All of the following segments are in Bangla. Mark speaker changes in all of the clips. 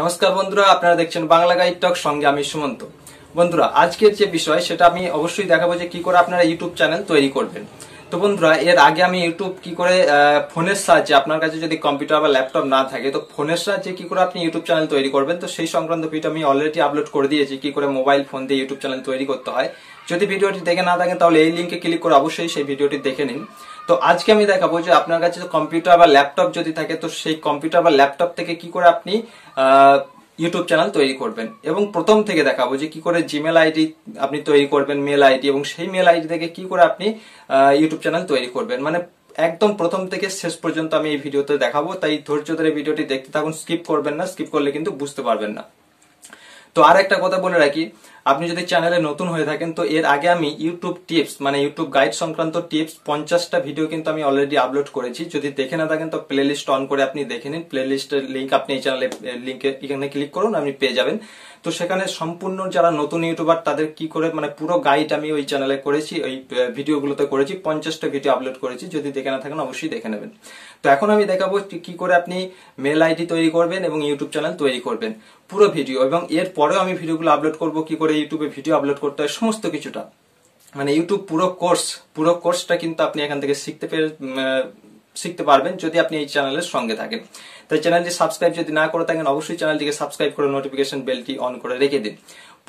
Speaker 1: নমস্কার বন্ধুরা আপনারা দেখছেন বাংলা গাইড টক সঙ্গে আমি সুমন্ত বন্ধুরা আজকের যে বিষয় সেটা আমি অবশ্যই দেখাবো যে কি করে আপনারা ইউটিউব চ্যানেল তৈরি করবেন তো বন্ধুরা এর আগে আমি ইউটিউব কি করে ফোনের সাহায্যে আপনার কাছে যদি কম্পিউটার বা ল্যাপটপ না থাকে তো ফোনের সাহায্যে কি করে আপনি ইউটিউব চ্যানেল তৈরি করবেন তো সেই সংক্রান্ত ভিডিও আমি অলরেডি আপলোড করে দিয়েছি কি করে মোবাইল ফোন দিয়ে ইউটিউব চ্যানেল তৈরি করতে হয় যদি ভিডিওটি দেখে না থাকেন তাহলে এই লিঙ্কে ক্লিক করে অবশ্যই সেই ভিডিওটি দেখে নিন তো আজকে আমি দেখাবো যে আপনার কাছে কম্পিউটার বা ল্যাপটপ যদি থাকে তো সেই কম্পিউটার বা ল্যাপটপ থেকে কি করে আপনি ইউটিউব চ্যানেল তৈরি করবেন এবং প্রথম থেকে দেখাবো যে কি করে জিমেল আইডি আপনি তৈরি করবেন মেল আইডি এবং সেই মেল আইডি থেকে কি করে আপনি ইউটিউব চ্যানেল তৈরি করবেন মানে একদম প্রথম থেকে শেষ পর্যন্ত আমি এই ভিডিওতে দেখাবো তাই ধৈর্য ধরে ভিডিওটি দেখতে থাকুন স্কিপ করবেন না স্কিপ করলে কিন্তু বুঝতে পারবেন না তো আর একটা কথা বলে রাখি আপনি যদি চ্যানেলে নতুন হয়ে থাকেন তো এর আগে আমি ইউটিউব টিপস মানে ইউটিউব গাইড সংক্রান্ত টিপস পঞ্চাশটা ভিডিও কিন্তু আমি অলরেডি আপলোড করেছি যদি দেখে না থাকেন তো প্লে লিস্ট অন করে আপনি দেখে নিন প্লে লিস্টের লিঙ্ক আপনি এই চ্যানেলে লিঙ্কে এখানে ক্লিক করুন আপনি পেয়ে যাবেন তো সেখানে সম্পূর্ণ যারা নতুন ইউটিউবার তাদের কি করে মানে পুরো গাইড আমি ওই চ্যানেলে করেছি ওই ভিডিওগুলোতে করেছি পঞ্চাশটা ভিডিও আপলোড করেছি যদি দেখে না থাকেন অবশ্যই দেখে নেবেন তো এখন আমি দেখাবো কি করে আপনি মেল আইডি তৈরি করবেন এবং ইউটিউব চ্যানেল তৈরি করবেন পুরো ভিডিও এবং এর পরেও আমি ভিডিওগুলো আপলোড করবো কি করে ইউটিউবে ভিডিও আপলোড করতে হয় সমস্ত কিছুটা মানে ইউটিউব পুরো কোর্স পুরো কোর্সটা কিন্তু আপনি এখান থেকে শিখতে পেরে শিখতে পারবেন যদি আপনি এই চ্যানেলের সঙ্গে থাকেন তাই চ্যানেলটি সাবস্ক্রাইব যদি না করে থাকেন অবশ্যই চ্যানেলটিকে সাবস্ক্রাইব করে নোটিফিকেশন বেলটি অন করে রেখে দিন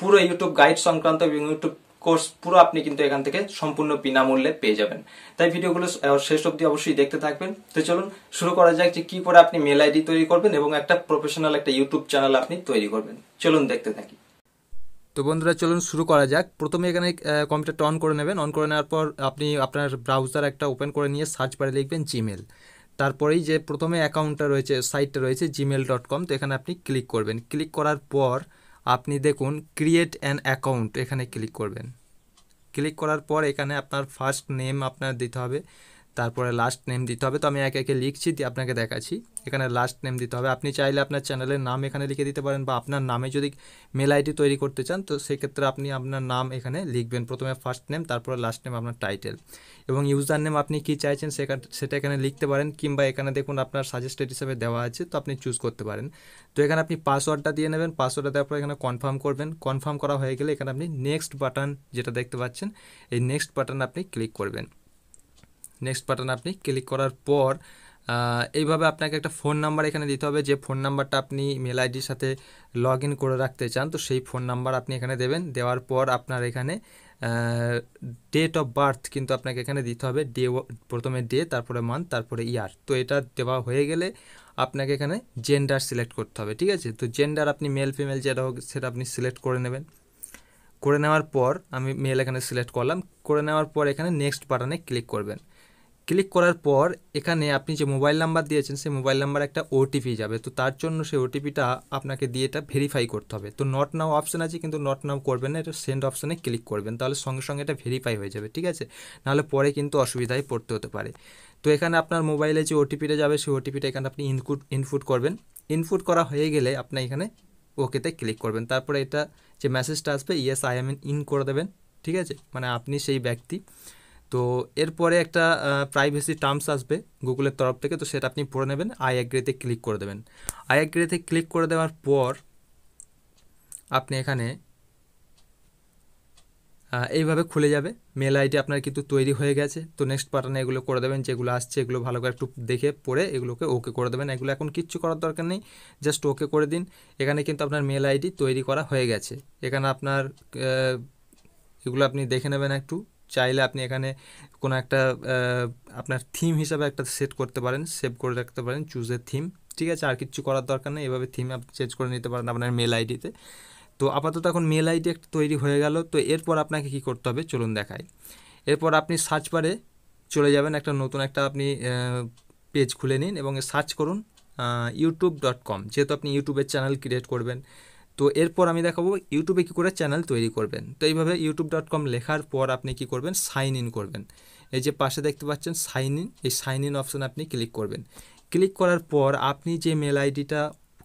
Speaker 1: পুরো ইউটিউব গাইড সংক্রান্ত এবং ইউটিউব কোর্স পুরো আপনি কিন্তু এখান থেকে সম্পূর্ণ বিনামূল্যে পেয়ে যাবেন তাই ভিডিওগুলো শেষ অব্দি অবশ্যই দেখতে থাকবেন তো চলুন শুরু করা যাক যে কি করে আপনি মেল আইডি তৈরি করবেন এবং একটা প্রফেশনাল একটা ইউটিউব চ্যানেল আপনি তৈরি করবেন চলুন দেখতে থাকি তো বন্ধুরা চলুন শুরু করা যাক প্রথমে এখানে কম্পিউটারটা অন করে নেবেন অন করে নেওয়ার পর আপনি আপনার ব্রাউজার একটা ওপেন করে নিয়ে সার্চ বারে লিখবেন জিমেল তারপরেই যে প্রথমে অ্যাকাউন্টটা রয়েছে সাইটটা রয়েছে জিমেল ডট কম তো এখানে আপনি ক্লিক করবেন ক্লিক করার পর আপনি দেখুন ক্রিয়েট অ্যান অ্যাকাউন্ট এখানে ক্লিক করবেন ক্লিক করার পর এখানে আপনার ফার্স্ট নেম আপনার দিতে হবে তারপরে লাস্ট নেম দিতে হবে তো আমি একে একে লিখছি দিয়ে আপনাকে দেখাচ্ছি এখানে লাস্ট নেম দিতে হবে আপনি চাইলে আপনার চ্যানেলের নাম এখানে লিখে দিতে পারেন বা আপনার নামে যদি মেল আইডি তৈরি করতে চান তো সেক্ষেত্রে আপনি আপনার নাম এখানে লিখবেন প্রথমে ফার্স্ট নেম তারপরে লাস্ট নেম আপনার টাইটেল এবং ইউজার নেম আপনি কি চাইছেন সেটা এখানে লিখতে পারেন কিংবা এখানে দেখুন আপনার সাজেস্টেড হিসেবে দেওয়া আছে তো আপনি চুজ করতে পারেন তো এখানে আপনি পাসওয়ার্ডটা দিয়ে নেবেন পাসওয়ার্ডটা দেওয়ার পর এখানে কনফার্ম করবেন কনফার্ম করা হয়ে গেলে এখানে আপনি নেক্সট বাটন যেটা দেখতে পাচ্ছেন এই নেক্সট বাটন আপনি ক্লিক করবেন নেক্সট বাটন আপনি ক্লিক করার পর এইভাবে আপনাকে একটা ফোন নাম্বার এখানে দিতে হবে যে ফোন নাম্বারটা আপনি মেল আইডির সাথে লগ ইন করে রাখতে চান তো সেই ফোন নাম্বার আপনি এখানে দেবেন দেওয়ার পর আপনার এখানে ডেট অফ বার্থ কিন্তু আপনাকে এখানে দিতে হবে ডে প্রথমে ডে তারপরে মান্থ তারপরে ইয়ার তো এটা দেওয়া হয়ে গেলে আপনাকে এখানে জেন্ডার সিলেক্ট করতে হবে ঠিক আছে তো জেন্ডার আপনি মেল ফিমেল যেটা হোক সেটা আপনি সিলেক্ট করে নেবেন করে নেওয়ার পর আমি মেল এখানে সিলেক্ট করলাম করে নেওয়ার পর এখানে নেক্সট বাটনে ক্লিক করবেন ক্লিক করার পর এখানে আপনি যে মোবাইল নাম্বার দিয়েছেন সেই মোবাইল নাম্বার একটা ওটিপি যাবে তো তার জন্য সেই ওটিপিটা আপনাকে দিয়ে এটা ভেরিফাই করতে হবে তো নট নাও অপশান আছে কিন্তু নট নাও করবেন না এটা সেন্ড অপশানে ক্লিক করবেন তাহলে সঙ্গে সঙ্গে এটা ভেরিফাই হয়ে যাবে ঠিক আছে নাহলে পরে কিন্তু অসুবিধায় পড়তে হতে পারে তো এখানে আপনার মোবাইলে যে ওটিপিটা যাবে সেই ওটিপিটা এখানে আপনি ইনপুট ইনপুট করবেন ইনপুট করা হয়ে গেলে আপনি এখানে ওকেতে ক্লিক করবেন তারপরে এটা যে মেসেজটা আসবে ইয়েস আই এম ইন করে দেবেন ঠিক আছে মানে আপনি সেই ব্যক্তি তো এরপরে একটা প্রাইভেসি টার্মস আসবে গুগলের তরফ থেকে তো সেটা আপনি পড়ে নেবেন আই অ্যাগ্রিতে ক্লিক করে দেবেন আই অ্যাগ্রিতে ক্লিক করে দেওয়ার পর আপনি এখানে এইভাবে খুলে যাবে মেল আইডি আপনার কিন্তু তৈরি হয়ে গেছে তো নেক্সট পার্টনে এগুলো করে দেবেন যেগুলো আসছে এগুলো ভালো করে একটু দেখে পড়ে এগুলোকে ওকে করে দেবেন এগুলো এখন কিচ্ছু করার দরকার নেই জাস্ট ওকে করে দিন এখানে কিন্তু আপনার মেল আইডি তৈরি করা হয়ে গেছে এখানে আপনার এগুলো আপনি দেখে নেবেন একটু চাইলে আপনি এখানে কোনো একটা আপনার থিম হিসাবে একটা সেট করতে পারেন সেভ করে রাখতে পারেন চুজের থিম ঠিক আছে আর কিছু করার দরকার নেই এভাবে থিম আপনি চেঞ্জ করে নিতে পারেন আপনার মেল আইডিতে তো আপাতত এখন মেল আইডি একটা তৈরি হয়ে গেল তো এরপর আপনাকে কি করতে হবে চলুন দেখাই এরপর আপনি সার্চ পারে চলে যাবেন একটা নতুন একটা আপনি পেজ খুলে নিন এবং সার্চ করুন ইউটিউব ডট কম যেহেতু আপনি ইউটিউবের চ্যানেল ক্রিয়েট করবেন তো এরপর আমি দেখাবো ইউটিউবে কী করে চ্যানেল তৈরি করবেন তো এইভাবে ইউটিউব ডট কম লেখার পর আপনি কি করবেন সাইন ইন করবেন এই যে পাশে দেখতে পাচ্ছেন সাইন ইন এই সাইন ইন অপশন আপনি ক্লিক করবেন ক্লিক করার পর আপনি যে মেল আইডিটা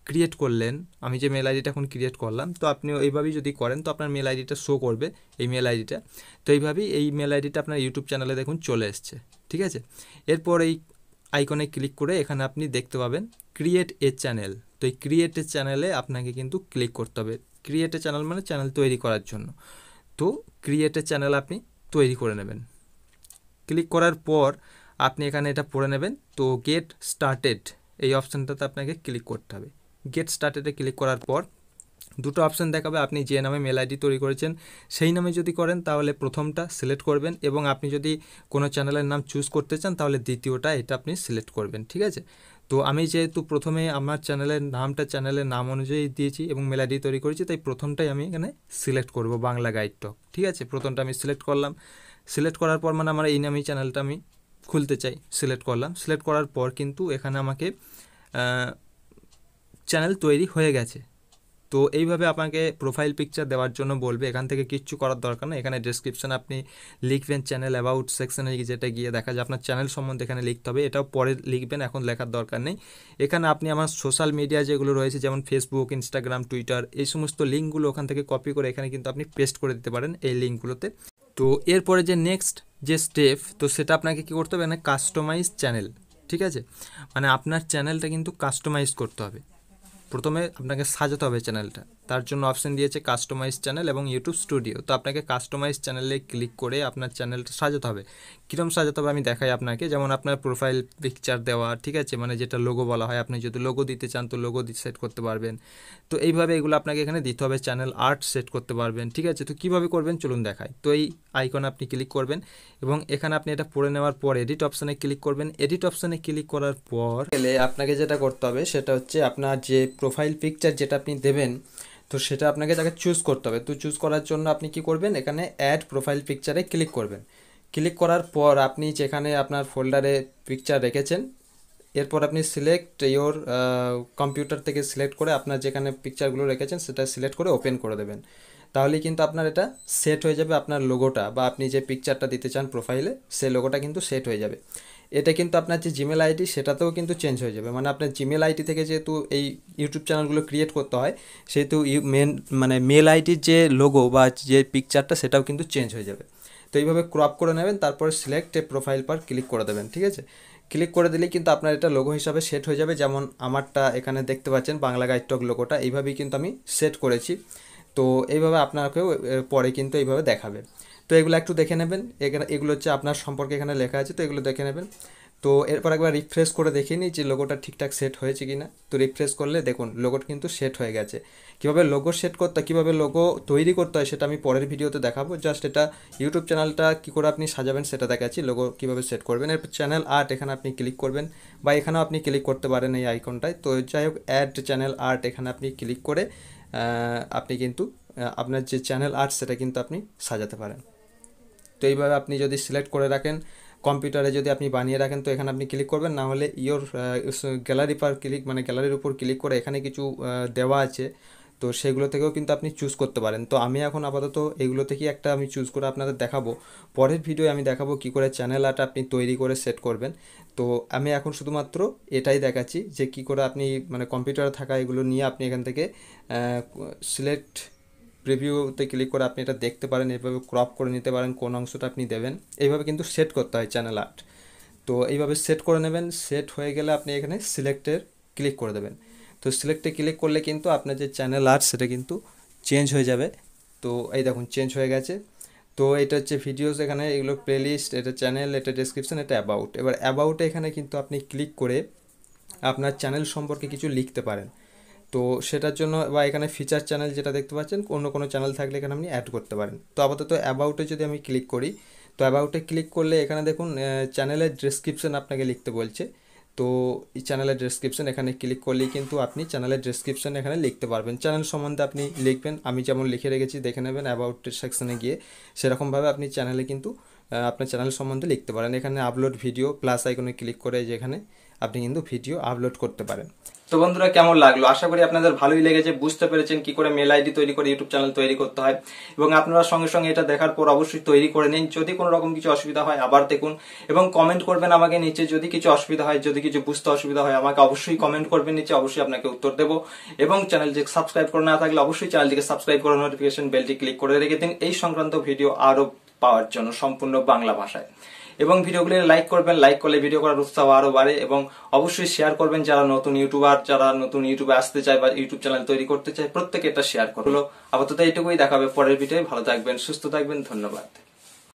Speaker 1: ক্রিয়েট করলেন আমি যে মেল আইডিটা এখন ক্রিয়েট করলাম তো আপনি এইভাবেই যদি করেন তো আপনার মেল আইডিটা শো করবে এই মেল আইডিটা তো এইভাবেই এই মেল আইডিটা আপনার ইউটিউব চ্যানেলে দেখুন চলে এসছে ঠিক আছে এরপর এই আইকনে ক্লিক করে এখানে আপনি দেখতে পাবেন ক্রিয়েট এ চ্যানেল তো এই ক্রিয়েটে চ্যানেলে আপনাকে কিন্তু ক্লিক করতে হবে ক্রিয়েটে চ্যানেল মানে চ্যানেল তৈরি করার জন্য তো ক্রিয়েটে চ্যানেল আপনি তৈরি করে নেবেন ক্লিক করার পর আপনি এখানে এটা পড়ে নেবেন তো গেট স্টার্টেড এই অপশানটাতে আপনাকে ক্লিক করতে হবে গেট স্টার্টেডে ক্লিক করার পর দুটো অপশান দেখাবে আপনি যে নামে মেল আইডি তৈরি করেছেন সেই নামে যদি করেন তাহলে প্রথমটা সিলেক্ট করবেন এবং আপনি যদি কোনো চ্যানেলের নাম চুজ করতে চান তাহলে দ্বিতীয়টা এটা আপনি সিলেক্ট করবেন ঠিক আছে তো আমি যেহেতু প্রথমে আমার চ্যানেলের নামটা চ্যানেলের নাম অনুযায়ী দিয়েছি এবং মেলাডি তৈরি করেছি তাই প্রথমটাই আমি এখানে সিলেক্ট করব বাংলা গাইড টক ঠিক আছে প্রথমটা আমি সিলেক্ট করলাম সিলেক্ট করার পর মানে আমার এই নামেই চ্যানেলটা আমি খুলতে চাই সিলেক্ট করলাম সিলেক্ট করার পর কিন্তু এখানে আমাকে চ্যানেল তৈরি হয়ে গেছে তো এইভাবে আপনাকে প্রোফাইল পিকচার দেওয়ার জন্য বলবে এখান থেকে কিচ্ছু করার দরকার না এখানে ডেসক্রিপশানে আপনি লিখবেন চ্যানেল অ্যাবাউট সেকশানে যেটা গিয়ে দেখা যায় আপনার চ্যানেল সম্বন্ধে এখানে লিখতে হবে এটাও পরে লিখবেন এখন লেখার দরকার নেই এখানে আপনি আমার সোশ্যাল মিডিয়া যেগুলো রয়েছে যেমন ফেসবুক ইনস্টাগ্রাম টুইটার এই সমস্ত লিঙ্কগুলো ওখান থেকে কপি করে এখানে কিন্তু আপনি পেস্ট করে দিতে পারেন এই লিঙ্কগুলোতে তো এরপরে যে নেক্সট যে স্টেপ তো সেটা আপনাকে কী করতে হবে মানে কাস্টমাইজ চ্যানেল ঠিক আছে মানে আপনার চ্যানেলটা কিন্তু কাস্টমাইজ করতে হবে প্রথমে আপনাকে সাজাতে হবে চ্যানেলটা তার জন্য অপশন দিয়েছে কাস্টমাইজ চ্যানেল এবং ইউটিউব স্টুডিও তো আপনাকে কাস্টমাইজ চ্যানেলে ক্লিক করে আপনার চ্যানেলটা সাজাতে হবে কীরকম সাজাতে হবে আমি দেখাই আপনাকে যেমন আপনার প্রোফাইল পিকচার দেওয়া ঠিক আছে মানে যেটা লোগো বলা হয় আপনি যদি লোগো দিতে চান তো লোগো সেট করতে পারবেন তো এইভাবে এগুলো আপনাকে এখানে দিতে হবে চ্যানেল আর্ট সেট করতে পারবেন ঠিক আছে তো কীভাবে করবেন চলুন দেখাই তো এই আইকন আপনি ক্লিক করবেন এবং এখানে আপনি এটা পড়ে নেওয়ার পর এডিট অপশানে ক্লিক করবেন এডিট অপশানে ক্লিক করার পর গেলে আপনাকে যেটা করতে হবে সেটা হচ্ছে আপনার যে প্রোফাইল পিকচার যেটা আপনি দেবেন তো সেটা আপনাকে তাকে চুজ করতে হবে তো চুজ করার জন্য আপনি কি করবেন এখানে অ্যাড প্রোফাইল পিকচারে ক্লিক করবেন ক্লিক করার পর আপনি যেখানে আপনার ফোল্ডারে পিকচার রেখেছেন এরপর আপনি সিলেক্ট ইয়োর কম্পিউটার থেকে সিলেক্ট করে আপনার যেখানে পিকচারগুলো রেখেছেন সেটা সিলেক্ট করে ওপেন করে দেবেন তাহলে কিন্তু আপনার এটা সেট হয়ে যাবে আপনার লোগোটা বা আপনি যে পিকচারটা দিতে চান প্রোফাইলে সেই লোগোটা কিন্তু সেট হয়ে যাবে এটা কিন্তু আপনার যে জিমেল আইডি সেটাতেও কিন্তু চেঞ্জ হয়ে যাবে মানে আপনার জিমেল আইডি থেকে যেহেতু এই ইউটিউব চ্যানেলগুলো ক্রিয়েট করতে হয় সেহেতু মেন মানে মেল আইডির যে লোগো বা যে পিকচারটা সেটাও কিন্তু চেঞ্জ হয়ে যাবে তো এইভাবে ক্রপ করে নেবেন তারপরে সিলেক্ট প্রোফাইল পার ক্লিক করে দেবেন ঠিক আছে ক্লিক করে দিলেই কিন্তু আপনার এটা লোগো হিসাবে সেট হয়ে যাবে যেমন আমারটা এখানে দেখতে পাচ্ছেন বাংলা গাইড লোগোটা এইভাবেই কিন্তু আমি সেট করেছি তো এইভাবে আপনাকেও পরে কিন্তু এইভাবে দেখাবে তো এগুলো একটু দেখে নেবেন এখানে এগুলো হচ্ছে আপনার সম্পর্কে এখানে লেখা আছে তো এগুলো দেখে নেবেন তো এরপর একবার রিফ্রেশ করে দেখে নিই যে লোগোটা ঠিকঠাক সেট হয়েছে কি না তো রিফ্রেশ করলে দেখুন লোগোটা কিন্তু সেট হয়ে গেছে কীভাবে লোগো সেট করতে কীভাবে লোগো তৈরি করতে হয় সেটা আমি পরের ভিডিওতে দেখাবো জাস্ট এটা ইউটিউব চ্যানেলটা কী করে আপনি সাজাবেন সেটা দেখাচ্ছি লোগো কীভাবে সেট করবেন এরপর চ্যানেল আর্ট এখানে আপনি ক্লিক করবেন বা এখানেও আপনি ক্লিক করতে পারেন এই আইকনটায় তো যাই হোক অ্যাড চ্যানেল আর্ট এখানে আপনি ক্লিক করে আপনি কিন্তু আপনার যে চ্যানেল আর্ট সেটা কিন্তু আপনি সাজাতে পারেন তো এইভাবে আপনি যদি সিলেক্ট করে রাখেন কম্পিউটারে যদি আপনি বানিয়ে রাখেন তো এখানে আপনি ক্লিক করবেন না হলে ইয়োর গ্যালারি পার ক্লিক মানে গ্যালারির উপর ক্লিক করে এখানে কিছু দেওয়া আছে তো সেগুলো থেকেও কিন্তু আপনি চুজ করতে পারেন তো আমি এখন আপাতত এগুলো থেকেই একটা আমি চুজ করে আপনাদের দেখাবো পরের ভিডিও আমি দেখাবো কি করে চ্যানেল আর্ট আপনি তৈরি করে সেট করবেন তো আমি এখন শুধুমাত্র এটাই দেখাচ্ছি যে কি করে আপনি মানে কম্পিউটারে থাকা এগুলো নিয়ে আপনি এখান থেকে সিলেক্ট প্রিভিউতে ক্লিক করে আপনি এটা দেখতে পারেন এভাবে ক্রপ করে নিতে পারেন কোন অংশটা আপনি দেবেন এইভাবে কিন্তু সেট করতে হয় চ্যানেল আর্ট তো এইভাবে সেট করে নেবেন সেট হয়ে গেলে আপনি এখানে সিলেক্টের ক্লিক করে দেবেন তো সিলেক্টে ক্লিক করলে কিন্তু আপনার যে চ্যানেল আর সেটা কিন্তু চেঞ্জ হয়ে যাবে তো এই দেখুন চেঞ্জ হয়ে গেছে তো এটা হচ্ছে ভিডিওস এখানে এগুলো প্লেলিস্ট এটা চ্যানেল এটা ডেসক্রিপশান এটা অ্যাবাউট এবার অ্যাবাউটে এখানে কিন্তু আপনি ক্লিক করে আপনার চ্যানেল সম্পর্কে কিছু লিখতে পারেন তো সেটার জন্য বা এখানে ফিচার চ্যানেল যেটা দেখতে পাচ্ছেন অন্য কোনো চ্যানেল থাকলে এখানে আপনি অ্যাড করতে পারেন তো আপাতত অ্যাবাউটে যদি আমি ক্লিক করি তো অ্যাবাউটে ক্লিক করলে এখানে দেখুন চ্যানেলের ডেসক্রিপশান আপনাকে লিখতে বলছে তো এই চ্যানেলের ডেসক্রিপশন এখানে ক্লিক করলেই কিন্তু আপনি চ্যানেলের ডেসক্রিপশন এখানে লিখতে পারবেন চ্যানেল সম্বন্ধে আপনি লিখবেন আমি যেমন লিখে রেখেছি দেখে নেবেন অ্যাবাউট সেকশনে গিয়ে সেরকমভাবে আপনি চ্যানেলে কিন্তু আপনার চ্যানেল সম্বন্ধে লিখতে পারেন এখানে আপলোড ভিডিও প্লাস আইকনে ক্লিক করে যেখানে আপনি কিন্তু ভিডিও আপলোড করতে পারেন তো বন্ধুরা কেমন লাগলো আশা করি আপনাদের ভালোই লেগেছে বুঝতে পেরেছেন কি করে মেল আইডি তৈরি করে ইউটিউব চ্যানেল তৈরি করতে হয় এবং আপনারা সঙ্গে সঙ্গে এটা দেখার পর অবশ্যই তৈরি করে নিন যদি কোনো রকম কিছু অসুবিধা হয় আবার দেখুন এবং কমেন্ট করবেন আমাকে নিচে যদি কিছু অসুবিধা হয় যদি কিছু বুঝতে অসুবিধা হয় আমাকে অবশ্যই কমেন্ট করবেন নিচে অবশ্যই আপনাকে উত্তর দেবো এবং চ্যানেল যে সাবস্ক্রাইব করে না থাকলে অবশ্যই চ্যানেলটিকে সাবস্ক্রাইব করে নোটিফিকেশন বেলটি ক্লিক করে রেখে দিন এই সংক্রান্ত ভিডিও আরও পাওয়ার জন্য সম্পূর্ণ বাংলা ভাষায় এবং ভিডিওগুলি লাইক করবেন লাইক করলে ভিডিও করার উৎসাহ আরও বাড়ে এবং অবশ্যই শেয়ার করবেন যারা নতুন ইউটিউবার যারা নতুন ইউটিউবে আসতে চায় বা ইউটিউব চ্যানেল তৈরি করতে চায় প্রত্যেকে এটা শেয়ার করলো আপাতত এইটুকুই দেখাবে পরের ভিডিও ভালো থাকবেন সুস্থ থাকবেন ধন্যবাদ